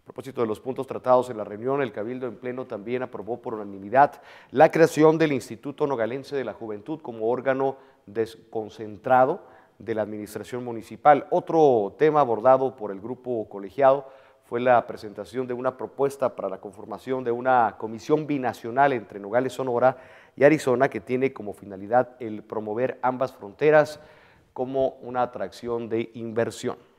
A propósito de los puntos tratados en la reunión, el Cabildo en Pleno también aprobó por unanimidad la creación del Instituto Nogalense de la Juventud como órgano desconcentrado de la Administración Municipal. Otro tema abordado por el grupo colegiado fue la presentación de una propuesta para la conformación de una comisión binacional entre Nogales, Sonora y Arizona que tiene como finalidad el promover ambas fronteras como una atracción de inversión.